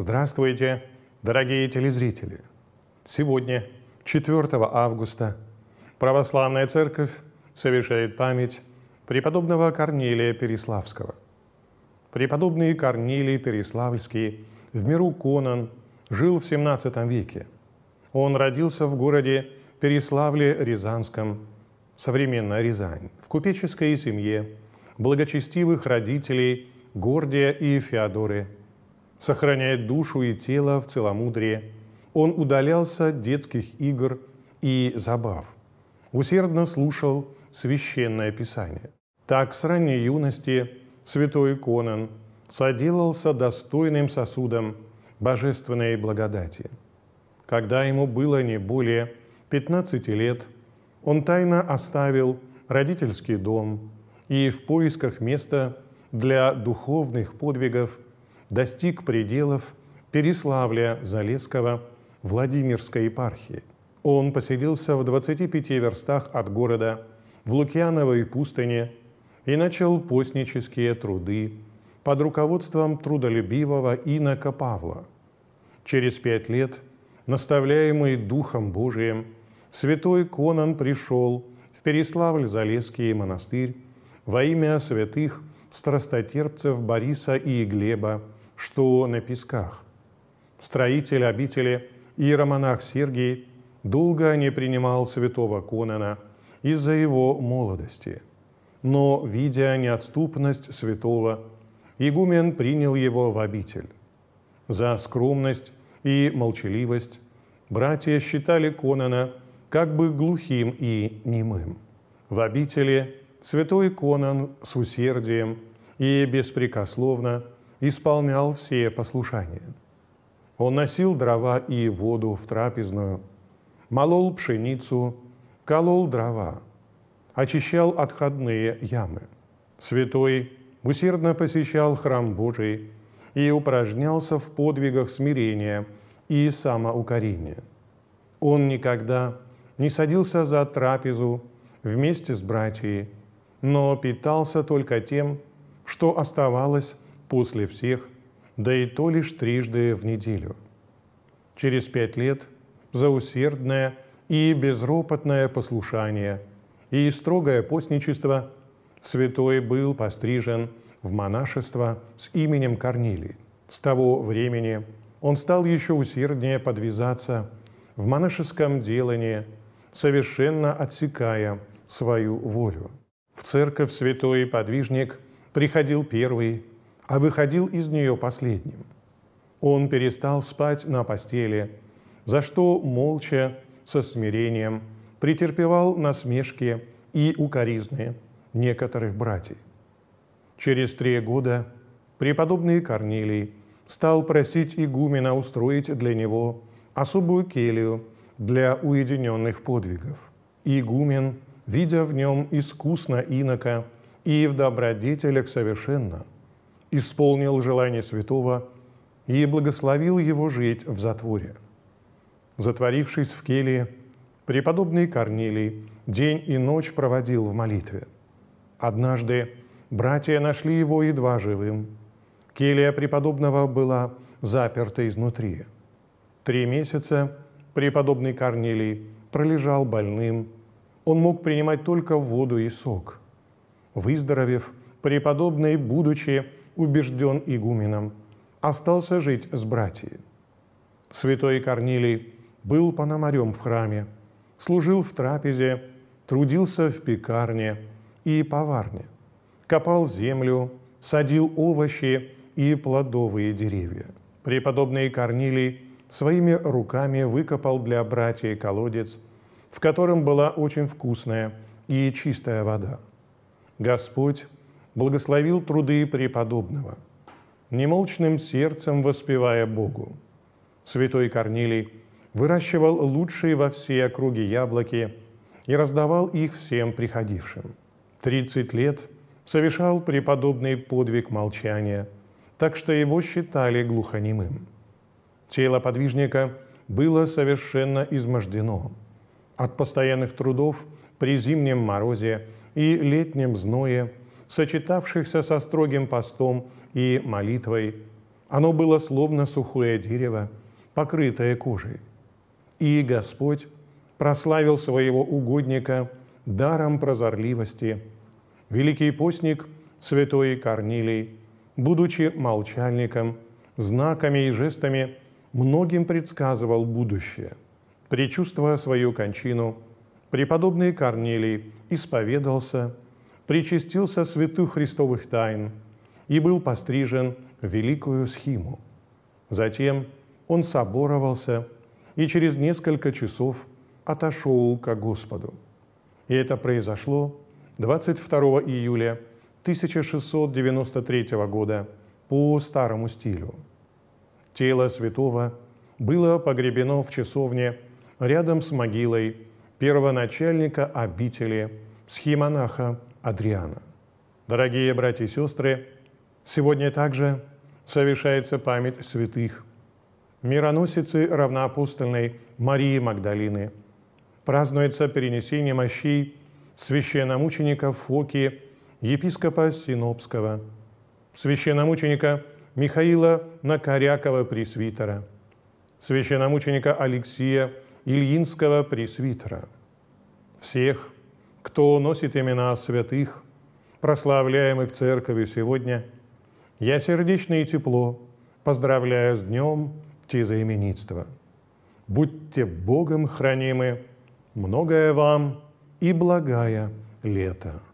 Здравствуйте, дорогие телезрители! Сегодня, 4 августа, Православная Церковь совершает память преподобного Корнилия Переславского. Преподобный Корнилий Переславльский в миру Конан жил в 17 веке. Он родился в городе Переславле Рязанском, современная Рязань, в купеческой семье благочестивых родителей Гордия и Феодоры сохраняет душу и тело в целомудрии. Он удалялся от детских игр и забав, усердно слушал священное писание. Так с ранней юности святой Конан соделался достойным сосудом божественной благодати. Когда ему было не более 15 лет, он тайно оставил родительский дом и в поисках места для духовных подвигов – достиг пределов Переславля, Залесского, Владимирской епархии. Он поселился в 25 верстах от города, в Лукьяновой пустыне, и начал постнические труды под руководством трудолюбивого инока Павла. Через пять лет, наставляемый Духом Божиим, святой Конан пришел в Переславль-Залесский монастырь во имя святых страстотерпцев Бориса и Глеба – что на песках. Строитель обители иеромонах Сергий долго не принимал святого Конана из-за его молодости. Но, видя неотступность святого, игумен принял его в обитель. За скромность и молчаливость братья считали Конана как бы глухим и немым. В обители святой Конан с усердием и беспрекословно – исполнял все послушания. Он носил дрова и воду в трапезную, молол пшеницу, колол дрова, очищал отходные ямы. Святой усердно посещал храм Божий и упражнялся в подвигах смирения и самоукорения. Он никогда не садился за трапезу вместе с братьями, но питался только тем, что оставалось после всех, да и то лишь трижды в неделю. Через пять лет за усердное и безропотное послушание и строгое постничество святой был пострижен в монашество с именем Корнилий. С того времени он стал еще усерднее подвязаться в монашеском делании, совершенно отсекая свою волю. В церковь святой подвижник приходил первый – а выходил из нее последним. Он перестал спать на постели, за что молча, со смирением, претерпевал насмешки и укоризны некоторых братьев. Через три года преподобный Корнилий стал просить игумена устроить для него особую келью для уединенных подвигов. Игумен, видя в нем искусно инока и в добродетелях совершенно – исполнил желание святого и благословил его жить в затворе. Затворившись в келье, преподобный Корнилий день и ночь проводил в молитве. Однажды братья нашли его едва живым. Келья преподобного была заперта изнутри. Три месяца преподобный Корнилий пролежал больным. Он мог принимать только воду и сок. Выздоровев, преподобный, будучи убежден игуменом, остался жить с братьями. Святой Корнилий был пономарем в храме, служил в трапезе, трудился в пекарне и поварне, копал землю, садил овощи и плодовые деревья. Преподобный Корнилий своими руками выкопал для братьев колодец, в котором была очень вкусная и чистая вода. Господь благословил труды преподобного, немолчным сердцем воспевая Богу. Святой Корнилий выращивал лучшие во всей округе яблоки и раздавал их всем приходившим. Тридцать лет совершал преподобный подвиг молчания, так что его считали глухонемым. Тело подвижника было совершенно измождено. От постоянных трудов при зимнем морозе и летнем зное – сочетавшихся со строгим постом и молитвой. Оно было словно сухое дерево, покрытое кожей. И Господь прославил своего угодника даром прозорливости. Великий постник, святой Корнилий, будучи молчальником, знаками и жестами многим предсказывал будущее. Причувствуя свою кончину, преподобный Корнилий исповедался – причастился святых христовых тайн и был пострижен в великую схиму. Затем он соборовался и через несколько часов отошел ко Господу. И это произошло 22 июля 1693 года по старому стилю. Тело святого было погребено в часовне рядом с могилой первоначальника обители схимонаха Адриана. Дорогие братья и сестры, сегодня также совершается память святых мироносицы равноапостольной Марии Магдалины. Празднуется перенесение мощей священномученика Фоки, епископа Синопского, священномученика Михаила Накарякова пресвитера, священномученика Алексия Ильинского пресвитера. Всех – кто носит имена святых, прославляемых Церковью сегодня, я сердечно и тепло поздравляю с днем тезаименитства. Будьте Богом хранимы, многое вам и благая лето.